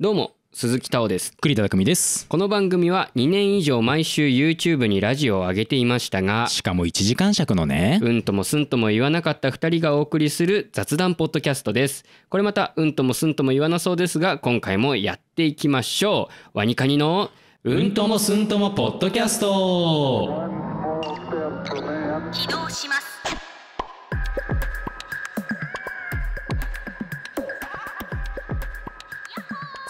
どうも鈴木太郎です栗田匠ですこの番組は2年以上毎週 YouTube にラジオを上げていましたがしかも1時間尺のねうんともすんとも言わなかった2人がお送りする雑談ポッドキャストですこれまたうんともすんとも言わなそうですが今回もやっていきましょうワニカニのうんともすんともポッドキャスト起動します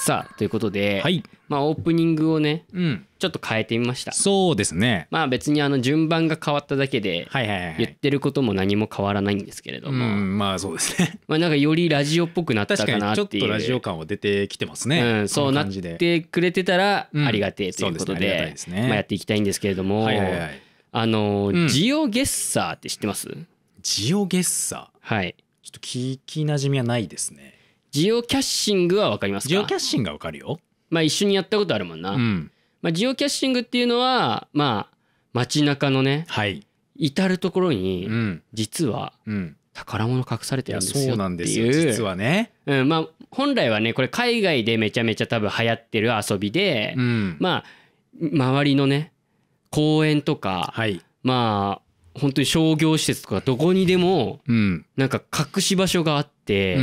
さあということで、はいまあ、オープニングをね、うん、ちょっと変えてみましたそうですねまあ別にあの順番が変わっただけで、はいはいはい、言ってることも何も変わらないんですけれども、うんまあそうですねまあなんかよりラジオっぽくなったかなっていうちょっとラジオ感は出てきてますね、うん、そうなってくれてたらありがてえということでまあ、やっていきたいんですけれども、はいはいはい、あの、うん、ジオゲッサーって知ってますジオゲッサーはいちょっと聞きなじみはないですねジオキャッシングは分かりますかジオキャッシングは分かるよ。まあ一緒にやったことあるもんな。うん、まあ、ジオキャッシングっていうのは、まあ、街中のね、はい、至る所に、実は、宝物隠されてるんですよそうなんですよ実はね、うんまあ、本来はねこれ海外でめちゃめちゃ多分流行ってる遊びで、うん、まあ周りのね公園とか、はい、まあ本当に商業施設とかどこにでも、うん、なんか隠し場所があって。て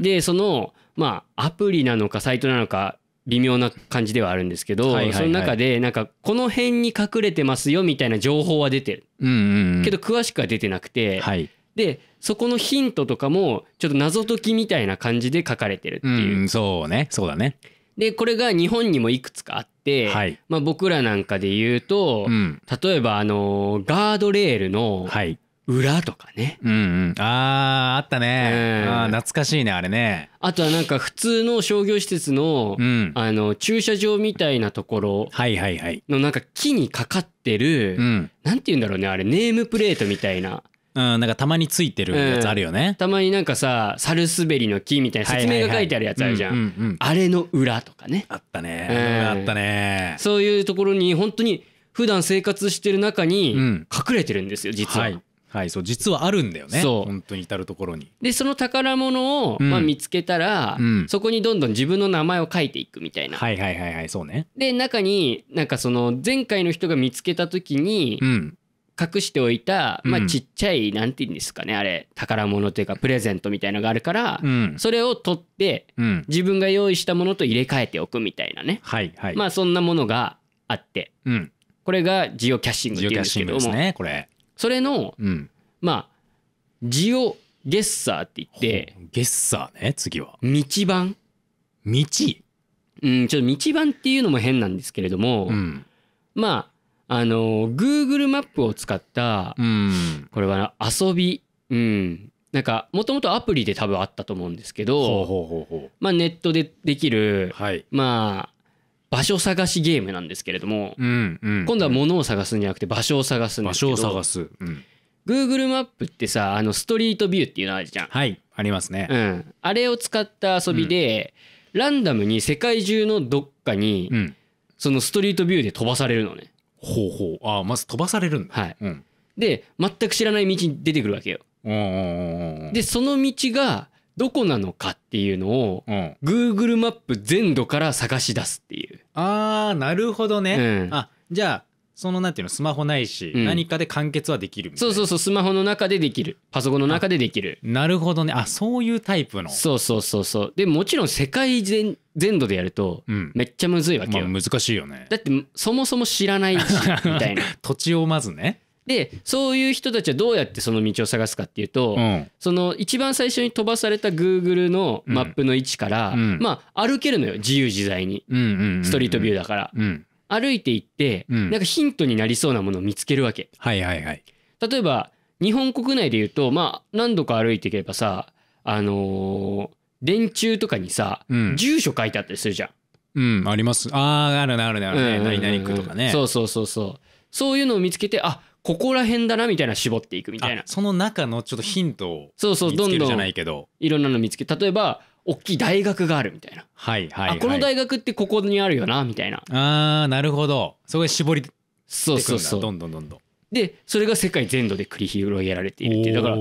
でそのまあアプリなのかサイトなのか微妙な感じではあるんですけど、はいはいはい、その中でなんかこの辺に隠れてますよみたいな情報は出てる、うんうんけど詳しくは出てなくて、はい、でそこのヒントとかもちょっと謎解きみたいな感じで書かれてるっていう、うん、そうねそうだねでこれが日本にもいくつかあって、はい、まあ、僕らなんかで言うと、うん、例えばあのガードレールの、はい、裏とかね。うんうん、あああったね、えーあ懐かしいねあれね。あとはなんか普通の商業施設の、うん、あの、駐車場みたいなところはいはいはい。のなんか木にかかってる、うん、なんて言うんだろうね、あれ、ネームプレートみたいな。うん、なんかたまについてるやつあるよね。たまになんかさ、サルスベリの木みたいな説明が書いてあるやつあるじゃん。うんあれの裏とかね。あったね、うんあったね。そういうところに本当に普段生活してる中うにん隠れてるんですよ、実は。はいはいそう実はあるんだよねそう本当に至る所にでその宝物を、うんまあ、見つけたら、うんそこにどんどん自分の名前を書いていくみたいな、はいはいはいはいそうねで中になんかその前回の人が見つけた時にうん隠しておいた、まあ、ちっちゃいなんて言うんですかねあれ宝物というかプレゼントみたいのがあるから、うんそれを取ってうん自分が用意したものと入れ替えておくみたいなね、はいはいまあそんなものがあってうんこれがジオキャッシングっていうんャッですシングですねこれそれの、うん、まあジオゲッサーって言ってゲッサーね次は道番道うんちょっと道番っていうのも変なんですけれども、うん、まああのグーグルマップを使った、うん、これは遊び、うん、なんかもともとアプリで多分あったと思うんですけどほほほほううううまあ、ネットでできる、はい、まあ場所探しゲームなんですけれども、うんうん、今度は物を探すんじゃなくて場所を探すんですけど場所を探す、うん、Google マップってさあのストリートビューっていうのあるじゃんはいありますね、うん、あれを使った遊びで、うん、ランダムに世界中のどっかに、うん、そのストリートビューで飛ばされるのねほうほうああまず飛ばされるんだはい、うん、で全く知らない道に出てくるわけよでその道がどこなのかっていうのを、うん、Google マップ全土から探し出すっていうああなるほどね、うん、あじゃあそのなんていうのスマホないし、うん、何かで完結はできるみたいなそうそうそうスマホの中でできるパソコンの中でできるなるほどねあそういうタイプのそうそうそうそうでもちろん世界全全土でやるとめっちゃむずいわけよ、うんまあ、難しいよねだってそもそも知らないし みたいな土地をまずねでそういう人たちはどうやってその道を探すかっていうと、うん、その一番最初に飛ばされたグーグルのマップの位置から、うん、まあ歩けるのよ自由自在に、うんストリートビューだから、うん、歩いていって、うん、なんかヒントになりそうなものを見つけるわけ、はいはいはい、例えば日本国内でいうとまあ何度か歩いていけばさあのー、電柱とかにさ、住所書いてあったりするじゃん。うん、あります。ああ、あるね、あるね、あるね。何々区とかね。そうそうそうそう。そういうのを見つけて、あここら辺だなみたいな絞っていくみたいなその中のちょっとヒントをそうそうどんどんいけどいろんなの見つけ例えば大きい大学があるみたいな、はいはい、はい、この大学ってここにあるよなみたいなあーなるほどそこで絞りそうそうそうどんどんどんどんでそれが世界全土で繰り広げられているっていうだからで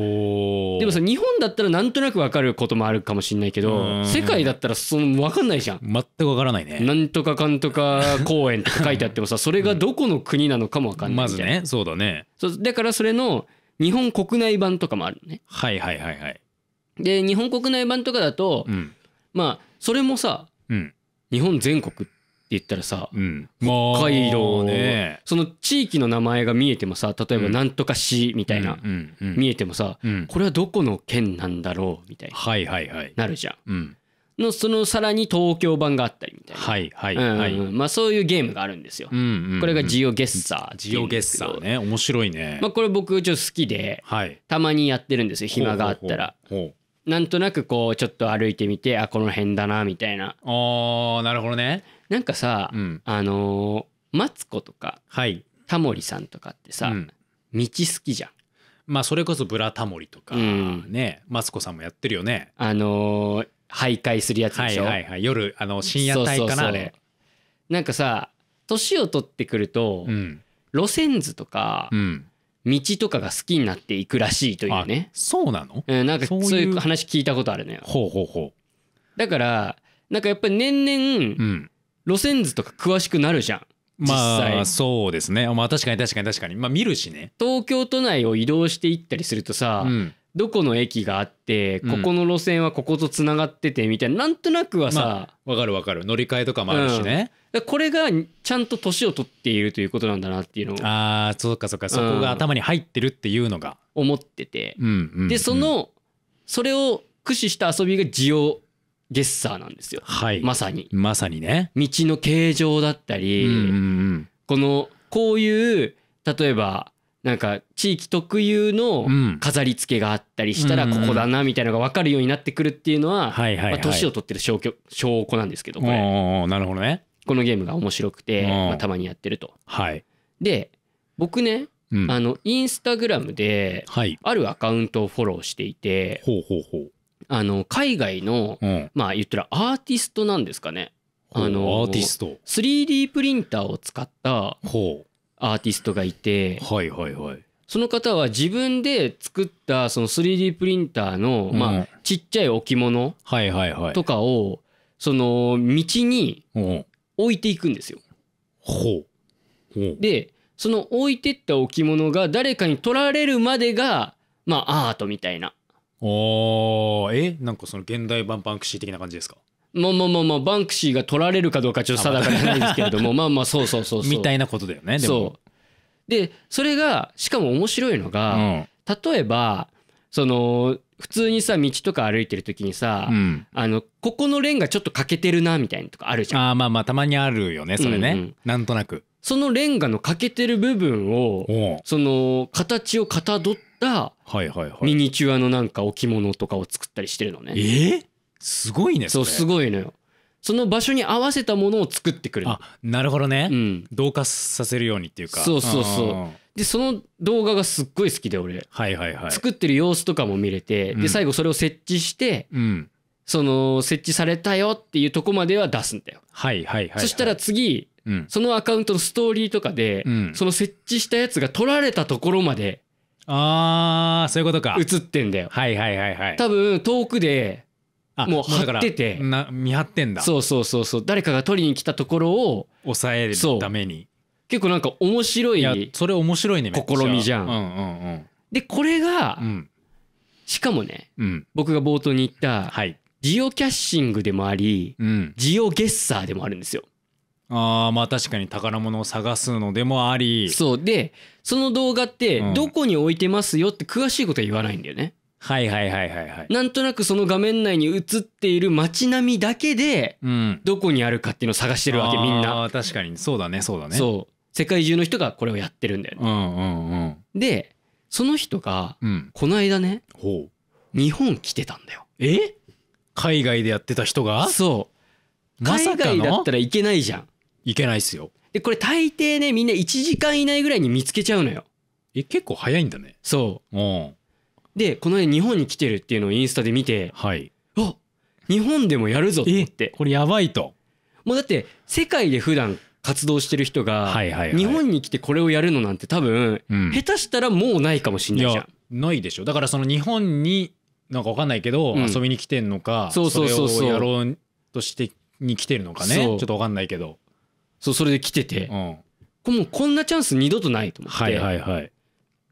もさ日本だったらなんとなく分かることもあるかもしれないけど世界だったらその分かんないじゃん全く分からないねなんとかかんとか公園って書いてあってもさ それがどこの国なのかも分かんないまずねそうだねそうだからそれの日本国内版とかもあるねはいはいはいはいで日本国内版とかだと、うん、まあそれもさ、うん、日本全国言ったらさ、うん、北海道ねその地域の名前が見えてもさ例えばなんとか市みたいな、うんうん、見えてもさ、これはどこの県なんだろうみたいな、はいはいはい、なるじゃん。のそのさらに東京版があったりみたいな、はいはいはいまあ、そういうゲームがあるんですよ。うんうん、これがジオゲッサージオゲッサーね面白いね、まあ、これ僕ちょっと好きで、はい、たまにやってるんですよ暇があったら。ほうほうほうなんとなくこうちょっと歩いてみてあこの辺だなみたいなああ、なるほどねなんかさ、うん、あのー、マツコとか、はい、タモリさんとかってさ、うん、道好きじゃん。まあそれこそ「ブラタモリ」とか、うん、ねマツコさんもやってるよね。あのー、徘徊するやつでしょ。はいはいはい、夜あの深夜帯かなあれ。なんかさ年を取ってくると、うん、路線図とか、うん、道とかが好きになっていくらしいというねそうなの、うん、なんかそういう話聞いたことあるね。ほうほうほうだからなんかやっぱり年々、うん、路線図とか詳しくなるじゃんまあそうですねまあ確かに確かに確かにまあ見るしね東京都内を移動していったりするとさ、うん、どこの駅があってここの路線はこことつながっててみたいな、ん、なんとなくはさわ、まあ、かるわかる乗り換えとかもあるしね、うん、これがちゃんと年を取っているということなんだなっていうのをああそうかそうか、そこが頭に入ってるっていうのが思ってて、うんうんうん、でそのそれを駆使した遊びが需要ゲッサーなんですよ、はい、まさにまさにね道の形状だったり、うんうんうん、このこういう例えばなんか地域特有の飾り付けがあったりしたらここだなみたいなのが分かるようになってくるっていうのは年を取ってる証拠証拠なんですけどこれなるほどねこのゲームが面白くて、まあ、たまにやってると。はい、で僕ね、うん、あのインスタグラムであるアカウントをフォローしていて、ほうほうほうあの海外の、うんまあ言ったらアーティストなんですかねあのアーティスト 3D プリンターを使ったほアーティストがいてはいはいはいその方は自分で作ったその 3D プリンターの、うんまあ、ちっちゃい置物はいはいはいとかをその道にうん置いていくんですよ。ほうほうでその置いてった置物が誰かに取られるまでがまあアートみたいなおえなんかその現代版バンクシー的な感じですかもうもうもうもうバンクシーが取られるかどうかちょっと定かじゃないですけれども まあまあそうそうそうそうみたいなことだよねでもそうでそれがしかも面白いのが、うん、例えばその普通にさ道とか歩いてる時にさ、うん、あのここのレンガちょっと欠けてるなみたいなとかあるじゃんあまあまあたまにあるよねそれね、うんうん、なんとなくそのレンガの欠けてる部分をその形をかたどってったミニチュアのなんか置物とかを作ったりしてるのね。えー、すごいねそうすごいのよ。その場所に合わせたものを作ってくるあなるほどね、うん、同化させるようにっていうかそうそうそうでその動画がすっごい好きで俺、はいはいはい、作ってる様子とかも見れて、うん、で最後それを設置して、うん、その設置されたよっていうとこまでは出すんだよ、はいはいはい、はい、そしたら次、うん、そのアカウントのストーリーとかで、うん、その設置したやつが取られたところまでああそういうことか映ってんだよはいはいはいはい多分遠くでもう張っててな見張ってんだそうそうそうそう誰かが取りに来たところを抑えるために結構なんか面白いそれ面白いね試みじゃん,、うんうんうん、でこれが、うん、しかもね、うん、僕が冒頭に言った、はい、ジオキャッシングでもあり、うん、ジオゲッサーでもあるんですよあまあ確かに宝物を探すのでもありそうでその動画ってどこに置いてますよって詳しいことは言わないんだよね、はいはいはいはいはいなんとなくその画面内に映っている街並みだけでうんどこにあるかっていうのを探してるわけみんな、あ確かにそうだねそうだねそう世界中の人がこれをやってるんだよね、うんうんうんでその人がこの間ねほう日本来てたんだよえ海外でやってた人がそう海外だったらいけないじゃんいけないっすよ。で、これ大抵ね、みんな1時間以内ぐらいに見つけちゃうのよ。え、結構早いんだね。そうん。で、この間日本に来てるっていうのをインスタで見て、はい。あ日本でもやるぞと思って。これやばいと。もうだって、世界で普段活動してる人が、はいはいはい。日本に来てこれをやるのなんて多分、うん下手したらもうないかもしんないじゃやないでしょだからその日本になんかわかんないけど、うん遊びに来てんのかそうそうそうそうれをやろうとしてに来てるのかねちょっとわかんないけどそうそれで来てて、うん、もうこんなチャンス二度とないと思って、はいはい、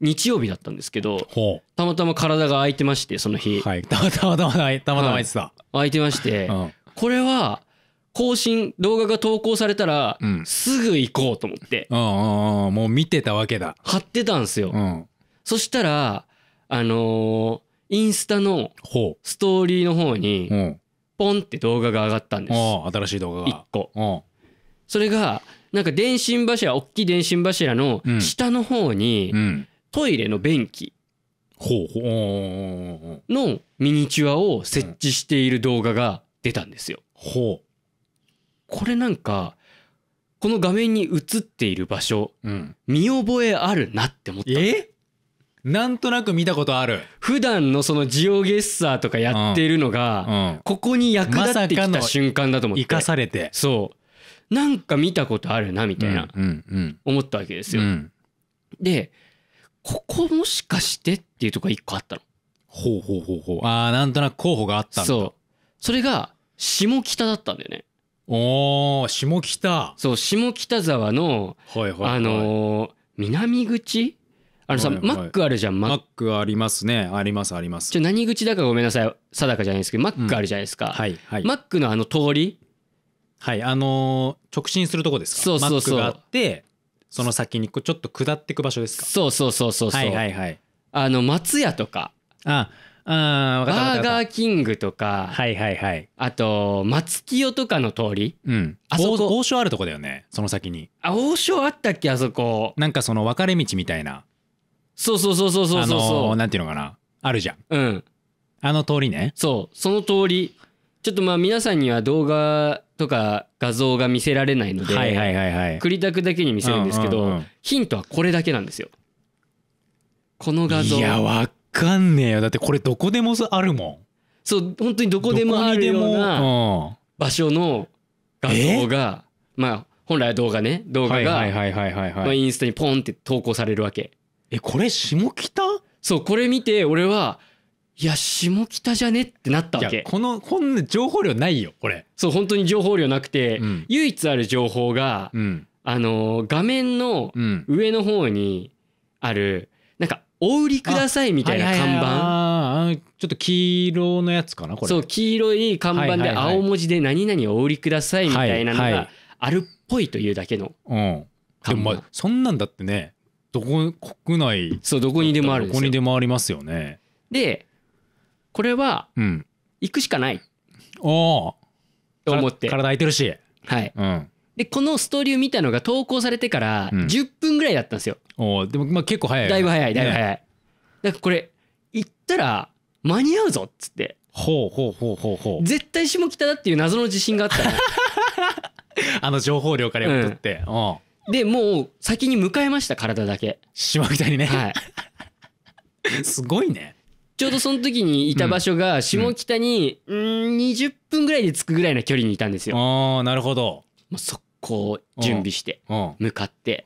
日曜日だったんですけどたまたま体が空いてましてその日、はい、たまたまたまたまたま空いてた、空いてまして、うん、これは更新動画が投稿されたら、うん、すぐ行こうと思ってもう見てたわけだ貼ってたんですよ、そしたらあのー、インスタのストーリーの方にポンって動画が上がったんです新しい動画が1個それがなんか電信柱大きい電信柱の下の方に、トイレの便器のミニチュアを設置している動画が出たんですよ。これなんかこの画面に映っている場所、見覚えあるなって思ったえなんとなく見たことある普段のそのジオゲッサーとかやってるのが、ここに役立ってきた瞬間だと思って、生かされてそうなんか見たことあるなみたいな思ったわけですよ。でここもしかしてっていうとこが1個あったの。ほうほうほうほうあなんとなく候補があったんだそうそれが下北だったんだよねおー下北そう下北沢の、はいはいはい、あのー、南口あのさ、はいはい、マックあるじゃんマックありますねありますありますちょ何口だかごめんなさい定かじゃないですけどマックあるじゃないですか、うん、はいはい、マックのあの通りはいあのー直進するとこですかそうそうそうマックがあってその先にこうちょっと下っていく場所ですかそうそうそうそうそう、はいはいはいあの松屋とかああー分かたバーガーキングとか、はいはいはいあと松清とかの通りうんあそこ王将あるとこだよねその先にあ王将あったっけあそこなんかその分かれ道みたいなそうそうそうそうそうそうあのーそう、なんていうのかなあるじゃんうんあの通りねそうその通りちょっとまあ皆さんには動画とか画像が見せられないので、はいはいはいはい、くだけに見せるんですけど、うんうんうん、ヒントはこれだけなんですよ。この画像。いや、わかんねえよ。だってこれどこでもあるもん。そう、本当にどこでもあるような場所の画像が、まあ、本来は動画ね、動画が、インスタにポンって投稿されるわけ。え、これ下北そう、これ見て、俺は、いや下北じゃねってなったわけこのこんな情報量ないよこれそう本当に情報量なくて、うん、唯一ある情報が、うん、あの画面の上の方にある、うん、なんか「お売りください」みたいな看板、はいはい、ちょっと黄色のやつかなこれそう黄色い看板で青文字で「何々お売りください」みたいなのがあるっぽいというだけの、うんでもまあそんなんだってねどこ国内そうどこにでもあるどこにでもありますよねでこれはうん行くしかないおおと思って体空いてるしはいうんでこのストーリーを見たのが投稿されてから10分ぐらいだったんですよ、おおでもまあ結構早いだいぶ早いだいぶ早い、だからこれ行ったら間に合うぞっつってほうほうほうほうほう絶対下北だっていう謎の自信があったの あの情報量から読み取ってうんでもう先に迎えました体だけ島みたいにねはい すごいねちょうどその時にいた場所が下北に、うん、20分ぐらいで着くぐらいの距離にいたんですよ。あなるほど。も速攻準備して向かって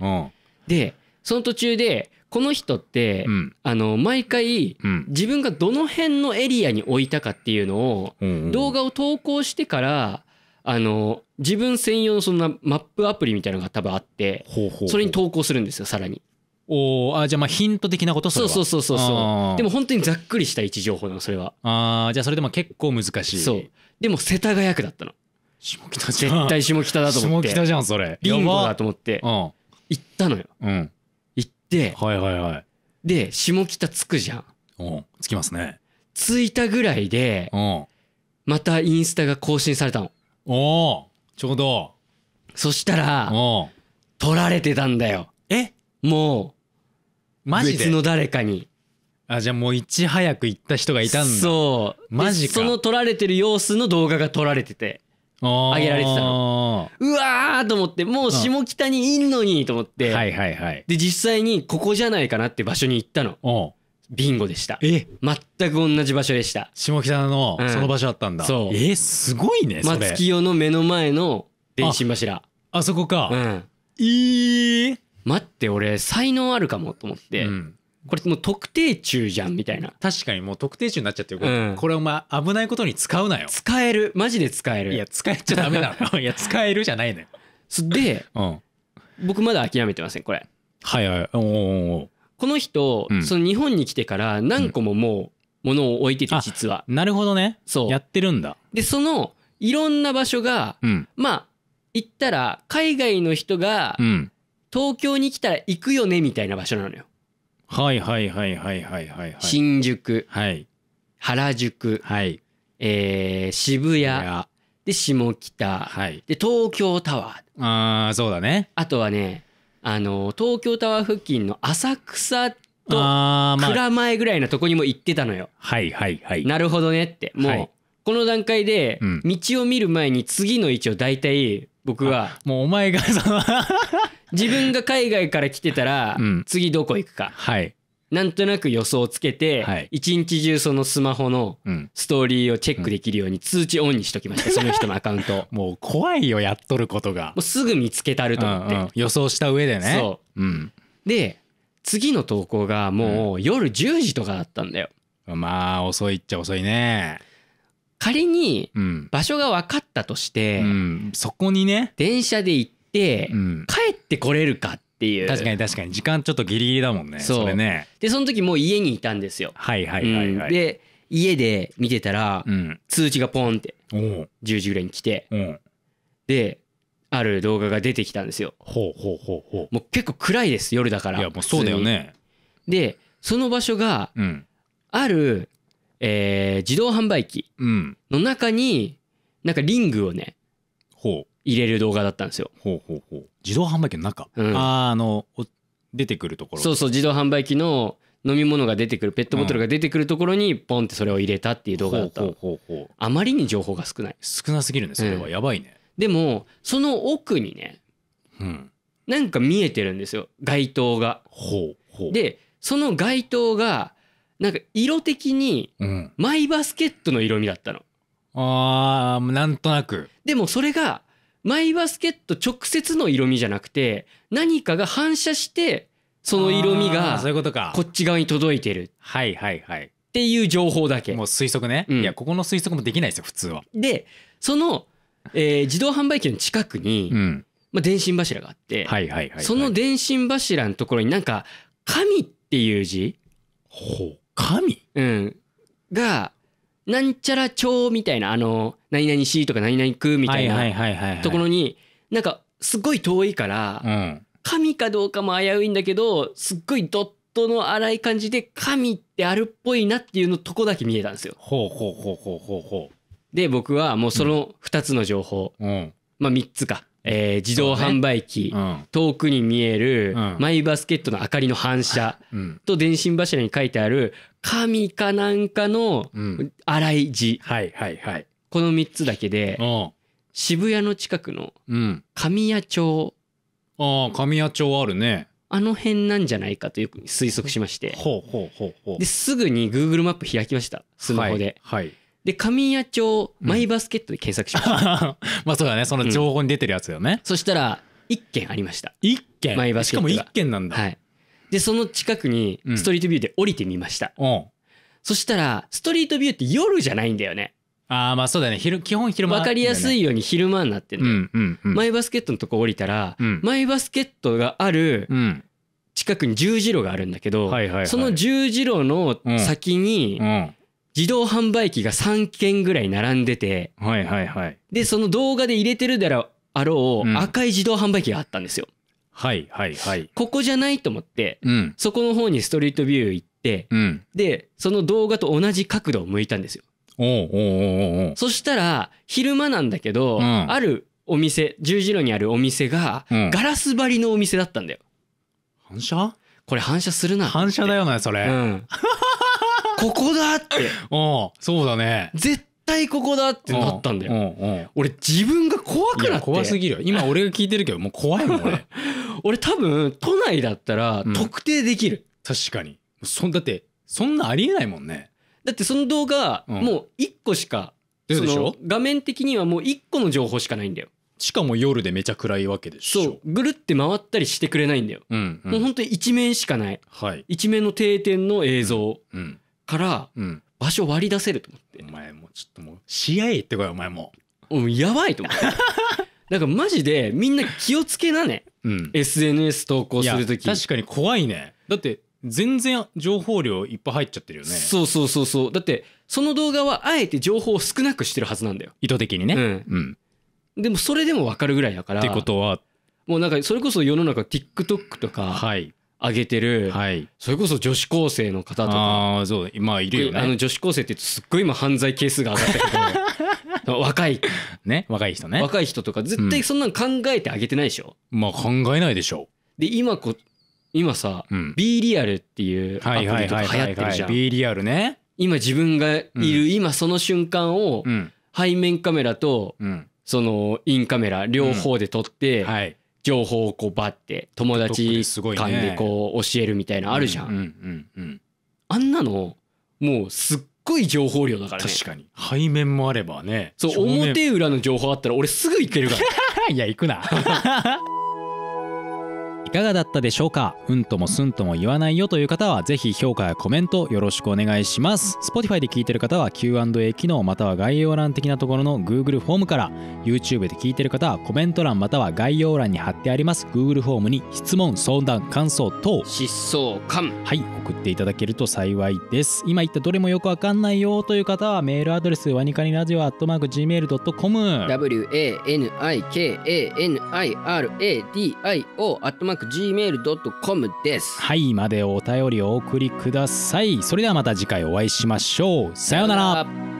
でその途中でこの人って、うん、あの毎回、自分がどの辺のエリアに置いたかっていうのを、動画を投稿してからあの自分専用のそんなマップアプリみたいなのが多分あってそれに投稿するんですよさらに。おあじゃあまあヒント的なことそうそうそうそうそうでも本当にざっくりした位置情報なのそれはああじゃあそれでも結構難しいそうでも世田谷区だったの下北じゃん絶対下北だと思って下北じゃんそれビンゴだと思って行ったのよ、うん、行ってはいはいはいで下北着くじゃんお着きますね着いたぐらいでまたインスタが更新されたのおおちょうどそしたら撮られてたんだよえもうマジ別の誰かにあじゃあもういち早く行った人がいたんだそうマジかその撮られてる様子の動画が撮られててあげられてたのうわーと思ってもう下北にいんのにと思って、はいはいはいで実際にここじゃないかなって場所に行ったのビンゴでしたえ全く同じ場所でした下北のその場所だったんだ、うん、そうえすごいねそれ松清の目の前の電信柱あそこかうんえー、待って俺才能あるかもと思って、うん、これもう特定中じゃんみたいな確かにもう特定中になっちゃってる、うん、これお前危ないことに使うなよ使えるマジで使えるいや使えちゃダメだろ いや使えるじゃないのよで、うん、僕まだ諦めてませんこれはいはいおおこの人、その日本に来てから何個ももうものを置いてて実は、なるほどねそうやってるんだでそのいろんな場所が、まあ行ったら海外の人が、うん東京に来たら行くよねみたいな場所なのよ。はいはいはいはいはいはい、新宿、はい、原宿、はい、えー、渋谷で下北、はい、で東京タワーああそうだねあとはねあの東京タワー付近の浅草と蔵前ぐらいのとこにも行ってたのよ、まあ、はいはいはいなるほどねってもう、はい、この段階で道を見る前に次の位置を大体僕はもうお前がその自分が海外から来てたら、うん次どこ行くかはい。なんとなく予想つけて、はい一日中そのスマホのストーリーをチェックできるように通知オンにしときました、その人のアカウント もう怖いよ、やっとることがう。すぐ見つけたると思って、うんうん予想した上でね。そうん。で次の投稿がもう夜10時とかだったんだよまあ、遅いっちゃ遅いね。仮に場所が分かったとして、うん。そこにね。電車でて、う帰ってこれるかっていう確かに確かに時間ちょっとギリギリだもんねそれねでその時もう家にいたんですよはいはいはい、はいうん、で家で見てたら、通知がポンって10時ぐらいに来て、である動画が出てきたんですよほうほうほうほうもう結構暗いです夜だからいやもうそうだよねでその場所が、ある、えー、自動販売機の中になんかリングをねほう入れる動画だったんですよ。ほうほうほう自動販売機の中、うん、ああの出てくるところそうそう自動販売機の飲み物が出てくるペットボトルが出てくるところにポンってそれを入れたっていう動画だった、うん、ほうほうほうあまりに情報が少ない少なすぎるすそれは、やばいねでもその奥にね、うん、なんか見えてるんですよ街灯がほうほうでその街灯がなんか色的にマイバスケットの色味だったの、うん、あーなんとなくでもそれがマイバスケット直接の色味じゃなくて何かが反射してその色味がそういうことかこっち側に届いてるはいはいはいっていう情報だけもう推測ね、うん、いやここの推測もできないですよ普通はでその、えー、自動販売機の近くに、うん、まあ、電信柱があって、はいはいはい、はい、その電信柱のところになんか「神」っていう字ほう神、うん、がなんちゃら町みたいな、あの、何々市とか何々区みたいなところに、なんかすごい遠いから、神かどうかも危ういんだけど、すっごいドットの荒い感じで、神ってあるっぽいなっていうのとこだけ見えたんですよ。ほうほうほうほうほうほう。で、僕はもうその2つの情報、まあ3つか、えー、自動販売機、ねうん、遠くに見える、うん、マイバスケットの明かりの反射、うん、と電信柱に書いてある神かなんかの洗い字、はいはいはい、この3つだけで渋谷の近くの神谷町、ああ神谷町あるねあの辺なんじゃないかという推測しましてほうほうほうほうですぐに Google マップ開きましたスマホで。はい、はいで、神谷町、マイバスケットで検索しました。まあそうだね、その情報に出てるやつよね。うん、そしたら、1件ありました。1件マイバスケットしかも1件なんだ。はい。で、その近くに、ストリートビューで降りてみました。うん、そしたら、ストリートビューって夜じゃないんだよね。ああまあそうだね昼基本昼間、分かりやすいように昼間になってる、うんうんうん、マイバスケットのとこ降りたら、うん、マイバスケットがある近くに十字路があるんだけど、はいはいはい、その十字路の先に、うん、自動販売機が3軒ぐらい並んでて、はいはいはい。で、その動画で入れてるだろあろう、赤い自動販売機があったんですよ。はいはいはい。ここじゃないと思って、うん。そこの方にストリートビュー行って、うん。で、その動画と同じ角度を向いたんですよ。おうおうおうおうそしたら、昼間なんだけど、うんあるお店、十字路にあるお店が、うんガラス張りのお店だったんだよ。反射これ反射するな。反射だよ。ねそれ。うん。ここだって。うん、そうだね。絶対ここだってなったんだよ。うんうん、俺自分が怖くなって。怖すぎるよ。今俺が聞いてるけど、もう怖いもん 俺。俺多分、都内だったら特定できる。うん、確かに。そんだって、そんなありえないもんね。だってその動画、もう1個しか、その画面的にはもう1個の情報しかないんだよ。しかも夜でめちゃ暗いわけでしょそうぐるって回ったりしてくれないんだよ、うんうん、もう本当に一面しかない、はい、一面の定点の映像、うん、うん、から場所割り出せると思って、うん、お前もうちょっともう試合行ってこいお前もうやばいと思ってだ からマジでみんな気をつけなね、うん、SNS 投稿する時確かに怖いねだって全然情報量いっぱい入っちゃってるよねそうそうそうそうだってその動画はあえて情報を少なくしてるはずなんだよ意図的にね、うん、うん、でもそれでも分かるぐらいだからってことはもうなんかそれこそ世の中 TikTok とか、はい、上げてる、はい、それこそ女子高生の方とかあそう今いるよねあの女子高生ってすっごい今犯罪係数が上がったけど若いね若い人ね若い人とか絶対そんなの考えてあげてないでしょ、うん、まあ考えないでしょで今こ今さ、うん、B リアルっていうアプリとか流行ってるじゃん B リアルね今自分がいる、うん、今その瞬間を、背面カメラと、そのインカメラ両方で撮って、はい情報をこうバッて友達間でこう教えるみたいなあるじゃん。あんなのもうすっごい情報量だからね。確かに。背面もあればね。そう表裏の情報あったら俺すぐいけるから。いや行くな かがだったでしょうかうんともすんとも言わないよという方はぜひ評価やコメントよろしくお願いします Spotify で聞いてる方は Q&A 機能または概要欄的なところの Google フォームから YouTube で聞いてる方はコメント欄または概要欄に貼ってあります Google フォームに質問相談感想等疾走感はい送っていただけると幸いです今言ったどれもよくわかんないよという方はメールアドレスワニカニラジオアットマーク Gmail.com w a n i k a n i r a d i o アットマーク Gmail.com ですはいまでお便りをお送りくださいそれではまた次回お会いしましょうさようなら